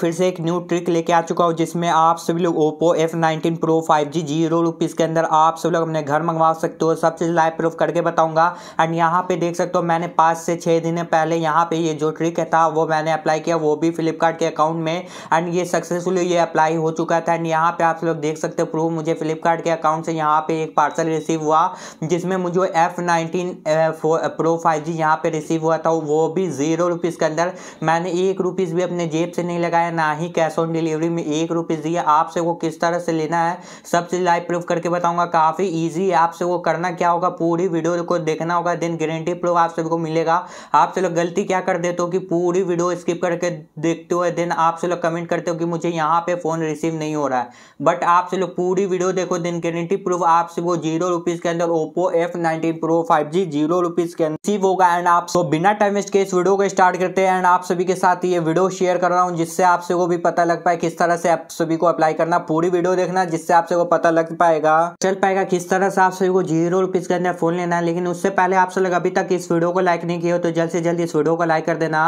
फिर से एक न्यू ट्रिक लेके आ चुका हूँ जिसमें आप सभी लोग Oppo F nineteen pro five G zero rupees के अंदर आप सभी लोग अपने घर मंगवा सकते हो सब चीज़ लाइव प्रूफ करके बताऊंगा एंड यहाँ पे देख सकते हो मैंने पाँच से छः दिन पहले यहाँ पे ये जो ट्रिक था वो मैंने अप्लाई किया वो भी फ्लिपकार्ट के अकाउंट में एंड ये सक्सेसफुली ये अप्लाई हो चुका था एंड यहाँ पे आप लोग देख सकते हो प्रूफ मुझे फ्लिपकार्ट के अकाउंट से यहाँ पे एक पार्सल रिसीव हुआ जिसमें मुझे F nineteen pro five G यहाँ पे रिसीव हुआ था वो भी जीरो रुपीज़ के अंदर मैंने एक रुपीज़ भी अपने जेब से नहीं लगाया है ना ही कैश ऑन डिलीवरी में एक रुपीज़ दिया आपसे वो किस तरह से लेना है सब चीज़ लाइव प्रूफ करके बताऊंगा काफ़ी ईजी है आपसे वो करना क्या होगा पूरी वीडियो को देखना होगा देन गारंटी प्रूफ आप सबको मिलेगा आप लोग गलती क्या कर देते हो कि पूरी वीडियो स्किप करके देखते हो देन आप लोग कमेंट करते हो कि मुझे यहाँ पे फ़ोन रिसीव नहीं हो रहा है बट आप लोग पूरी वीडियो देखो देन गारंटी प्रूफ आपसे वो जीरो रुपीज़ के अंदर Oppo F nineteen pro five G zero rupees के रिसीव होगा एंड आप बिना टाइम वेस्ट के इस वीडियो को स्टार्ट करते हैं एंड आप सभी के साथ ये वीडियो शेयर कर रहा हूँ जिससे आप आप सभी को भी पता लग पाए किस तरह से आप सभी को अप्लाई करना पूरी वीडियो देखना जिससे आप सभी को पता लग पाएगा चल पाएगा किस तरह से आप सभी को जीरो रुपीज के अंदर फोन लेना है लेकिन उससे पहले आप सब लोग अभी तक इस वीडियो को लाइक नहीं किया तो जल्द से जल्द इस वीडियो को लाइक कर देना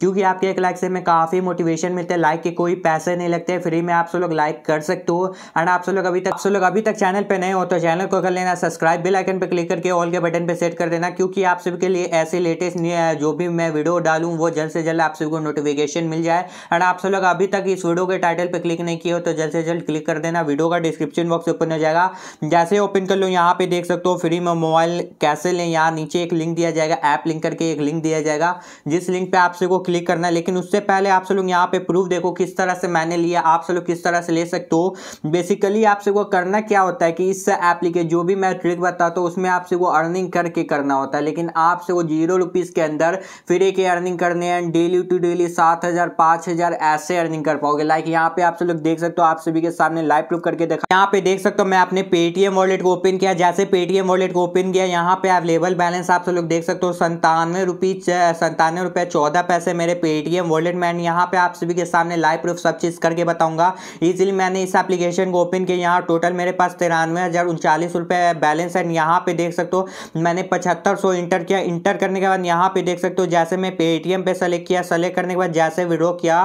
क्योंकि आपके एक लाइक से हमें काफ़ी मोटिवेशन मिलता है लाइक के कोई पैसे नहीं लगते फ्री में आप सब लोग लाइक कर सकते हो एंड आप सब लोग अभी तक आप सब लोग अभी तक चैनल पे नए हो तो चैनल को कर लेना सब्सक्राइब बेल आइकन पे क्लिक करके ऑल के बटन पे सेट कर देना क्योंकि आप सबके लिए ऐसे लेटेस्ट जो भी मैं वीडियो डालूँ वो जल्द से जल्द आप सबको नोटिफिकेशन मिल जाए एंड आप सब लोग अभी तक इस वीडियो के टाइटल पर क्लिक नहीं किए हो तो जल्द से जल्द क्लिक कर देना वीडियो का डिस्क्रिप्शन बॉक्स ओपन हो जाएगा जैसे ओपन कर लो यहाँ पे देख सकते हो फ्री में मोबाइल कैसे लें यहाँ नीचे एक लिंक दिया जाएगा ऐप लिंक करके एक लिंक दिया जाएगा जिस लिंक पर आप सबको क्लिक करना है लेकिन उससे पहले आप सब लोग यहाँ पे प्रूफ देखो किस तरह से मैंने लिया आप सब लोग किस तरह से ले सकते हो बेसिकली आप सबको करना क्या होता है कि इस एप्लीकेशन जो भी मैं ट्रिक बताता हूँ उसमें आप सबको अर्निंग करके करना होता है लेकिन आप सबको जीरो रुपीज़ के अंदर फिर एक अर्निंग करने हैं डेली टू डेली सात हज़ार पाँच हज़ार ऐसे अर्निंग कर पाओगे लाइक यहाँ पे आप सब लोग देख सकते हो आप सभी के सामने लाइव प्रूफ करके देखा यहाँ पे देख सकते हो मैं अपने पेटीएम वॉलेट को ओपन किया जैसे पेटीएम वॉलेट को ओपन किया यहाँ पे अवेलेबल बैलेंस आप सब लोग देख सकते हो संतानवे रुपीज संतानवे रुपये चौदह पैसे मेरे पेटीएम वॉलेट मैंने यहाँ पे आप सभी के सामने लाइव प्रूफ सब चीज़ करके बताऊँगा ईजिली मैंने इस एप्लीकेशन को ओपन किया यहाँ टोटल मेरे पास तिरानवे हज़ार उनचालीस रुपये बैलेंस है यहाँ पे देख सकते हो मैंने पचहत्तर सौ इंटर किया इंटर करने के बाद यहाँ पे देख सकते हो जैसे मैं पेटीएम पे सेलेक्ट किया सेलेक्ट करने के बाद जैसे विड्रो किया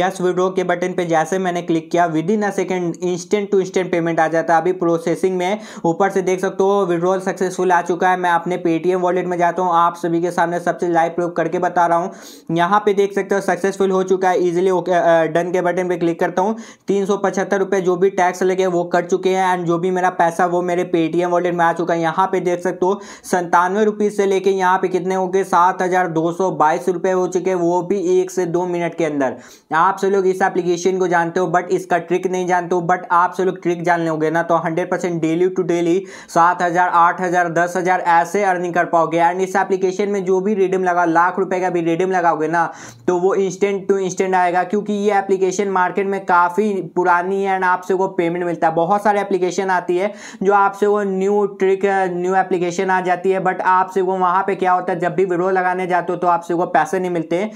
यस विड्रो के बटन पे जैसे मैंने क्लिक किया within a second instant to instant payment आ जाता है अभी प्रोसेसिंग में ऊपर से देख सकते हो विड्रोल सक्सेसफुल आ चुका है मैं अपने पेटीएम वॉलेट में जाता हूँ आप सभी के सामने सबसे लाइव प्रूफ करके बता रहा हूँ यहाँ यहाँ पे देख सकते हो सक्सेसफुल हो चुका है इजिली डन के बटन पे क्लिक करता हूँ तीन सौ पचहत्तर जो भी टैक्स लगे वो कट चुके हैं एंड जो भी मेरा पैसा वो मेरे पेटीएम वॉलेट में आ चुका है यहाँ पे देख सकते हो संतानवे रुपीज़ से लेके यहाँ पे कितने हो गए सात हज़ार दो सौ बाईस हो चुके हैं वो भी एक से दो मिनट के अंदर आप सब लोग इस एप्लीकेशन को जानते हो बट इसका ट्रिक नहीं जानते हो बट आप सब लोग ट्रिक जान लोगे ना तो hundred percent daily to daily सात हज़ार आठ हज़ार दस हज़ार ऐसे अर्निंग कर पाओगे एंड इस एप्लीकेशन में जो भी रिडीम लगा लाख रुपये का भी रिडीम लगाओगे ना ना तो वो इंस्टेंट टू इंस्टेंट आएगा क्योंकि ये एप्लीकेशन मार्केट में काफ़ी पुरानी है एंड आपसे वो पेमेंट मिलता है बहुत सारे एप्लीकेशन आती है जो आपसे वो न्यू ट्रिक न्यू एप्लीकेशन आ जाती है बट आपसे वो वहाँ पर क्या होता है जब भी वीडियो लगाने जाते हो तो आपसे वो पैसे नहीं मिलते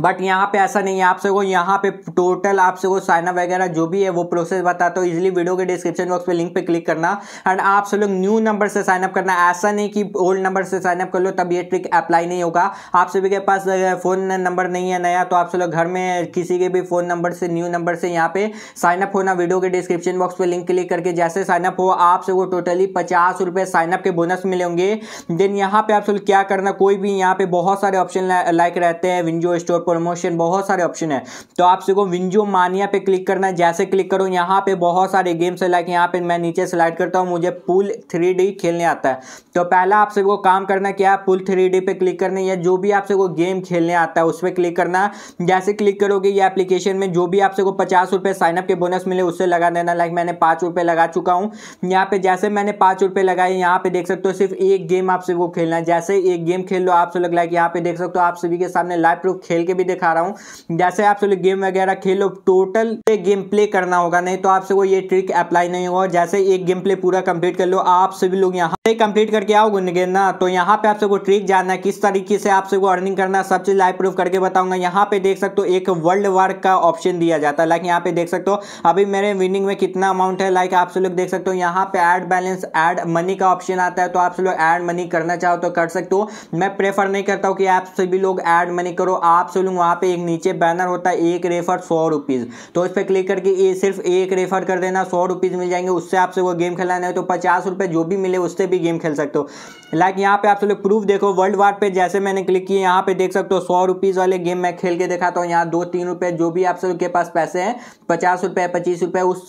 बट यहाँ पे ऐसा नहीं है आप सबको यहाँ पे टोटल आप सबको साइनअप वगैरह जो भी है वो प्रोसेस बताता हूँ इजिली वीडियो के डिस्क्रिप्शन बॉक्स पे लिंक पे क्लिक करना एंड आप सब लोग न्यू नंबर से साइनअप करना ऐसा नहीं कि ओल्ड नंबर से साइनअप कर लो तब ये ट्रिक अप्लाई नहीं होगा आप सभी के पास फ़ोन नंबर नहीं है नया तो आप सब लोग घर में किसी के भी फ़ोन नंबर से न्यू नंबर से यहाँ पे साइनअप होना वीडियो के डिस्क्रिप्शन बॉक्स पर लिंक क्लिक करके जैसे साइनअप हो आप सबको टोटली पचास रुपये साइनअप के बोनस मिले होंगे देन यहाँ पे आप सब क्या करना कोई भी यहाँ पे बहुत सारे ऑप्शन लाइक रहते हैं विंजो स्टोर प्रमोशन बहुत सारे ऑप्शन है तो आप सबको विंजो मानिया पे क्लिक करना है जैसे क्लिक करो यहाँ पे बहुत सारे गेम्स है लाइक यहाँ पे मैं नीचे स्लाइड करता हूँ मुझे पुल थ्री खेलने आता है तो पहला आप सबको काम करना क्या है पुल थ्री पे क्लिक करना या जो भी आप सबको गेम खेलने आता है उस पर क्लिक करना जैसे क्लिक करोगे ये एप्लीकेशन में जो भी आप सबको पचास रुपये साइनअप के बोनस मिले उससे लगा देना लाइक मैंने पाँच लगा चुका हूँ यहाँ पे जैसे मैंने पाँच रुपये लगाए यहाँ पे देख सकते हो सिर्फ एक गेम आप सबको खेलना है जैसे एक गेम खेल लो आप सब लग लाइक यहाँ पे देख सकते हो आप सभी के सामने लाइव प्रूफ खेल के भी दिखा रहा हूँ जैसे आप लोग गेम वगैरह खेलो टोटल पे गेम प्ले करना होगा नहीं तो आप सबको ये ट्रिक अप्लाई नहीं होगा जैसे एक गेम प्ले पूरा कंप्लीट कर लो आप सभी लोग यहाँ पे कंप्लीट करके आओगे ना तो यहाँ पे आप सबको ट्रिक जानना है किस तरीके से आप सबको अर्निंग करना सब चीज़ लाइव प्रूफ करके बताऊंगा यहाँ पे देख सकते हो एक वर्ल्ड वार का ऑप्शन दिया जाता है लाइक यहाँ पे देख सकते हो अभी मेरे विनिंग में कितना अमाउंट है लाइक आप सब लोग देख सकते हो यहाँ पे एड बैलेंस एड मनी का ऑप्शन आता है तो आप सब लोग एड मनी करना चाहो तो कर सकते हो मैं प्रेफर नहीं करता हूँ कि आप सभी लोग एड मनी करो आप तो लूँ वहाँ पे एक नीचे बैनर होता है एक रेफर सौ रुपीज़ तो इस पर क्लिक करके ये सिर्फ एक रेफर कर देना सौ रुपीज़ मिल जाएंगे उससे आपसे वो गेम खेलाना है तो पचास रुपये जो भी मिले उससे भी गेम खेल सकते हो लाइक यहाँ पे आप लोग प्रूफ देखो वर्ल्ड वार पे जैसे मैंने क्लिक किया यहाँ पे देख सकते हो सौ रुपीज़ वाले गेम मैं खेल के दिखाता हूँ यहाँ दो तीन रुपये जो भी आप सब के पास पैसे हैं पचास रुपये पच्चीस रुपये उस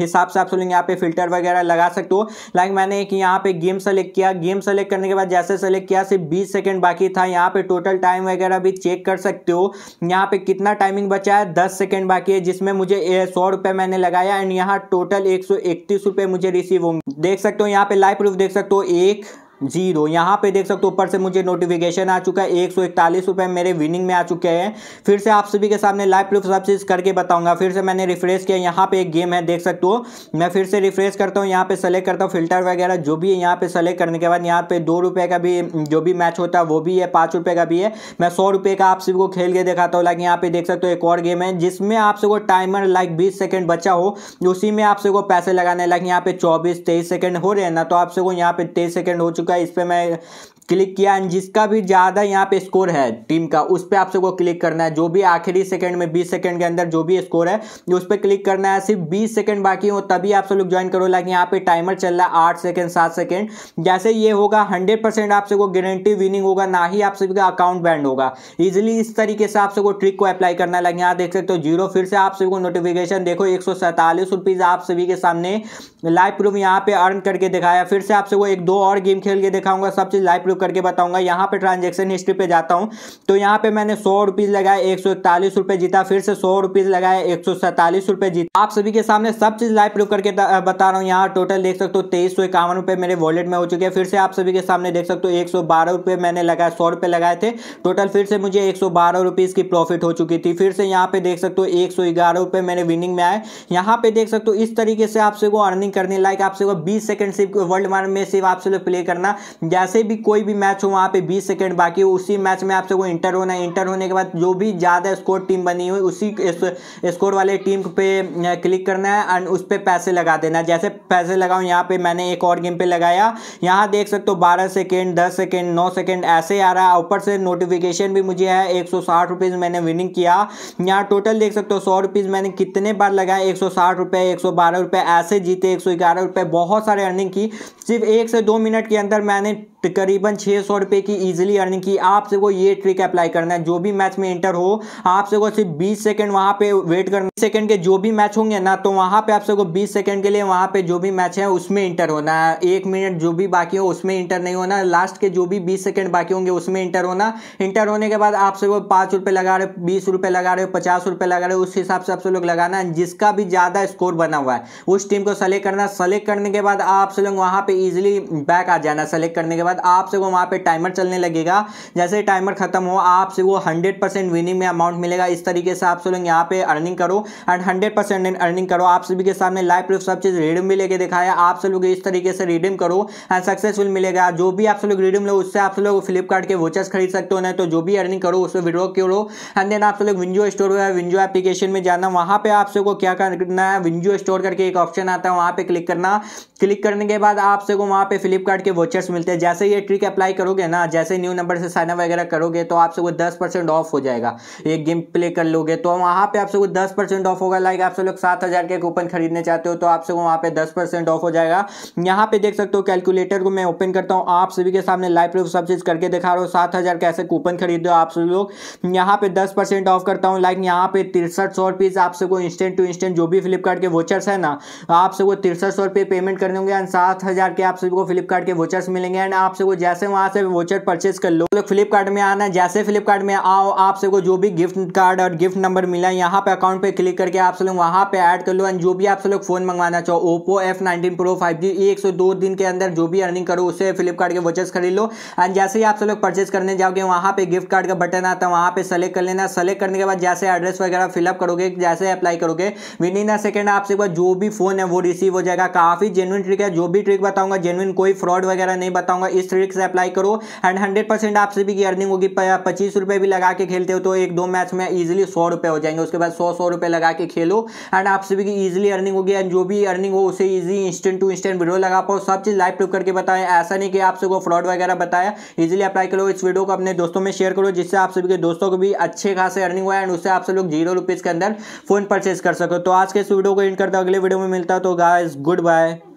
हिसाब से आप लोग यहाँ पे फिल्टर वगैरह लगा सकते हो लाइक मैंने एक यहाँ पे गेम सेलेक्ट किया गेम सेलेक्ट करने के बाद जैसे सेलेक्ट किया सिर्फ बीस सेकेंड बाकी था यहाँ पे टोटल टाइम वगैरह भी चेक कर सकते सकते हो यहाँ पे कितना टाइमिंग बचा है दस सेकेंड बाकी है जिसमें मुझे सौ रुपये मैंने लगाया एंड यहाँ टोटल एक सौ इकतीस रुपये मुझे रिसीव होंगे देख सकते हो यहाँ पे लाइव प्रूफ देख सकते हो एक जीरो यहाँ पे देख सकते हो ऊपर से मुझे नोटिफिकेशन आ चुका है एक सौ इकतालीस रुपये मेरे विनिंग में आ चुके हैं फिर से आप सभी के सामने लाइव प्रूफ सब चीज़ करके बताऊंगा फिर से मैंने रिफ्रेश किया यहाँ पे एक गेम है देख सकते हो मैं फिर से रिफ्रेश करता हूँ यहाँ पे सेलेक्ट करता हूँ फिल्टर वगैरह जो भी है यहाँ पे सेलेक्ट करने के बाद यहाँ पे दो रुपये का भी जो भी मैच होता है वो भी है पाँच रुपये का भी है मैं सौ रुपये का आप सभी को खेल के दिखाता हूँ लाइक यहाँ पे देख सकते हो एक और गेम है जिसमें आप सबको टाइमर लाइक बीस सेकेंड बचा हो उसी में आप सबको पैसे लगाने लाइक यहाँ पे चौबीस तेईस सेकेंड हो रहे हैं ना तो आप सबको यहाँ पे तेईस सेकेंड हो चुका चुका है इस पर मैं क्लिक किया एंड जिसका भी ज़्यादा यहाँ पे स्कोर है टीम का उस पर आप सबको क्लिक करना है जो भी आखिरी सेकंड में 20 सेकंड के अंदर जो भी स्कोर है उस पर क्लिक करना है सिर्फ 20 सेकंड बाकी हो तभी आप सब लोग ज्वाइन करो लाइक यहाँ पे टाइमर चल रहा है आठ सेकंड सात सेकंड जैसे ये होगा हंड्रेड परसेंट आप सबको गारंटी विनिंग होगा ना ही आप सभी का अकाउंट बैंड होगा इजिली इस तरीके से आप सबको ट्रिक को अप्लाई करना है लाइक यहाँ देख सकते हो जीरो फिर से आप सभी को नोटिफिकेशन देखो एक सौ आप सभी के सामने लाइव प्रूफ यहाँ पे अर्न करके दिखाया फिर से आप सबको एक दो और गेम खेल के दिखाऊंगा सब चीज़ लाइव प्रूफ करके बताऊंगा यहाँ पे ट्रांजेक्शन हिस्ट्री पे जाता हूँ तो यहाँ पे मैंने सौ रुपीज़ लगाया एक सौ इकतालीस रुपये जीता फिर से सौ रुपीज़ लगाया एक सौ सैंतालीस रुपये जीता आप सभी के सामने सब चीज़ लाइव प्रूव करके बता रहा हूँ यहाँ टोटल देख सकते हो तेईस सौ इक्यावन रुपये मेरे वॉलेट में हो चुके हैं फिर से आप सभी के सामने देख सकते हो एक सौ बारह रुपये मैंने लगाया सौ रुपए लगाए थे टोटल फिर से मुझे एक सौ बारह रुपीज़ की प्रॉफिट हो चुकी थी फिर से यहाँ पे देख सकते हो एक सौ ग्यारह रुपये मैंने विनिंग में आए यहाँ पे देख सकते हो इस तरीके से आपसे को अर्निंग करने लाइक आपसे को बीस सेकंड सिर्फ वर्ल्ड मार्ग में सिर्फ आपसे लोग प्ले करना जैसे भी कोई भी भी मैच हो वहाँ पे 20 सेकंड बाकी उसी मैच में आपसे को इंटर होना है इंटर होने के बाद जो भी ज़्यादा स्कोर टीम बनी हुई उसी स्कोर वाले टीम पे क्लिक करना है एंड उस पर पैसे लगा देना जैसे पैसे लगाऊँ यहाँ पे मैंने एक और गेम पे लगाया यहाँ देख सकते हो बारह सेकेंड दस सेकेंड नौ सेकेंड ऐसे आ रहा है ऊपर से नोटिफिकेशन भी मुझे है एक सौ मैंने विनिंग किया यहाँ टोटल देख सकते हो सौ मैंने कितने बार लगाया एक सौ रुपये ऐसे जीते एक बहुत सारे अर्निंग की सिर्फ एक से दो मिनट के अंदर मैंने तकरीबन छः सौ रुपए की इजिली अर्निंग की आपसे को ये ट्रिक अप्लाई करना है जो भी मैच में इंटर हो आपसे को सिर्फ बीस सेकेंड वहाँ पे वेट करना सेकेंड के जो भी मैच होंगे ना तो वहाँ पे आपसे को बीस सेकेंड के लिए वहां पे जो भी मैच है उसमें इंटर होना है एक मिनट जो भी बाकी हो उसमें इंटर नहीं होना लास्ट के जो भी बीस सेकेंड बाकी होंगे उसमें इंटर होना इंटर होने के बाद आपसे वो पाँच रुपये लगा रहे हो बीस रुपये लगा रहे हो पचास रुपये लगा रहे हो उस हिसाब से आपसे लोग लगाना है जिसका भी ज़्यादा स्कोर बना हुआ है उस टीम को सेलेक्ट करना सेलेक्ट करने के बाद आपसे लोग वहाँ पर ईजिली बैक आ जाना सेलेक्ट करने के बाद बाद आपसे वो वहाँ पे टाइमर चलने लगेगा जैसे टाइमर खत्म हो आपसे वो हंड्रेड परसेंट विनिंग में अमाउंट मिलेगा इस तरीके से आप सब लोग यहाँ पे अर्निंग करो एंड हंड्रेड परसेंट अर्निंग करो आप सभी के सामने लाइव प्रूफ सब चीज़ रिडीम भी लेके दिखाया आप सब लोग इस तरीके से रिडीम करो एंड सक्सेसफुल मिलेगा जो भी आप सब लोग रिडीम लो उससे आप सब लोग फ्लिपकार्ट के वोचर्स खरीद सकते हो ना तो जो भी अर्निंग करो उससे विड्रो करो एंड देन आप सब लोग विंजो स्टोर विंजो एप्लीकेशन में जाना वहाँ पर आप को क्या करना है विंजो स्टोर करके एक ऑप्शन आता है वहाँ पर क्लिक करना क्लिक करने के बाद आपसे को वहाँ पे फ्लिपकार्ट के वोचर्स मिलते हैं जैसे जैसे ये ट्रिक अप्लाई करोगे ना जैसे न्यू नंबर से साइन अप वगैरह करोगे तो आप सबको दस परसेंट ऑफ हो जाएगा ये गेम प्ले कर लोगे तो वहाँ पे आप सबको दस परसेंट ऑफ होगा लाइक आप सब लोग सात हज़ार के कूपन खरीदने चाहते हो तो आप सबको वहाँ पे दस परसेंट ऑफ हो जाएगा यहाँ पे देख सकते हो कैलकुलेटर को मैं ओपन करता हूँ आप सभी के सामने लाइव प्रूफ सब चीज़ करके दिखा रहा हूँ सात हज़ार कैसे कूपन खरीद खरीदो आप सभी लोग यहाँ पे दस परसेंट ऑफ करता हूँ लाइक यहाँ पे तिरसठ सौ रुपीज़ आप सबको इंस्टेंट टू इंस्टेंट जो भी फ्लिपकार्ट के वोचर्स है ना आप सबको तिरसठ सौ रुपये पेमेंट करने होंगे एंड सात हज़ार के आप सभी को फ्लिपकार्ट के वोचर्स मिलेंगे एंड आप सबको जैसे वहां से वोचर परचेज कर लो तो फ्लिपकार्ट में आना है जैसे फ्लिपकार्ट में आओ आप सबको जो भी गिफ्ट कार्ड और गिफ्ट नंबर मिला है यहाँ पे अकाउंट पे क्लिक करके आप सब लोग वहां पे ऐड कर लो एंड जो भी आप सब लोग फोन मंगवाना चाहो Oppo F nineteen pro five G एक सौ दो दिन के अंदर जो भी अर्निंग करो उसे फ्लिपकार्ट के वोचर्स खरीद लो एंड जैसे ही आप सब लोग परचेज करने जाओगे वहां पर गिफ्ट कार्ड का बटन आता है वहां पर सेलेक्ट कर लेना सेलेक्ट करने के बाद जैसे एड्रेस वगैरह फिलअप करोगे जैसे अप्लाई करोगे विद इन अ सेकेंड आपसे जो भी फोन है वो रिसीव हो जाएगा काफी जेनुइन ट्रिक है जो भी ट्रिक बताऊंगा जेनुइन कोई फ्रॉड वगैरह नहीं बताऊंगा इस ट्रिक से अप्लाई करो एंड हंड्रेड परसेंट आपसे भी अर्निंग होगी पच्चीस रुपए भी लगा के खेलते हो तो एक दो मैच में इजिली सौ रुपए हो जाएंगे उसके बाद सौ सौ रुपए लगा के खेलो एंड आपसे भी इजिली अर्निंग होगी एंड जो भी अर्निंग हो उसे easy instant to instant video लगा पाओ सब चीज़ लाइव प्रूफ करके बताएं ऐसा नहीं कि आप सबको फ्रॉड वगैरह बताया इजिली अप्लाई करो इस वीडियो को अपने दोस्तों में शेयर करो जिससे आप सभी के दोस्तों को भी अच्छे खासे अर्निंग हुआ एंड उससे आप सब लोग जीरो रुपीज़ के अंदर फ़ोन परचेज कर सको तो आज के इस वीडियो को इन करता अगले वीडियो में मिलता तो गाइज गुड बाय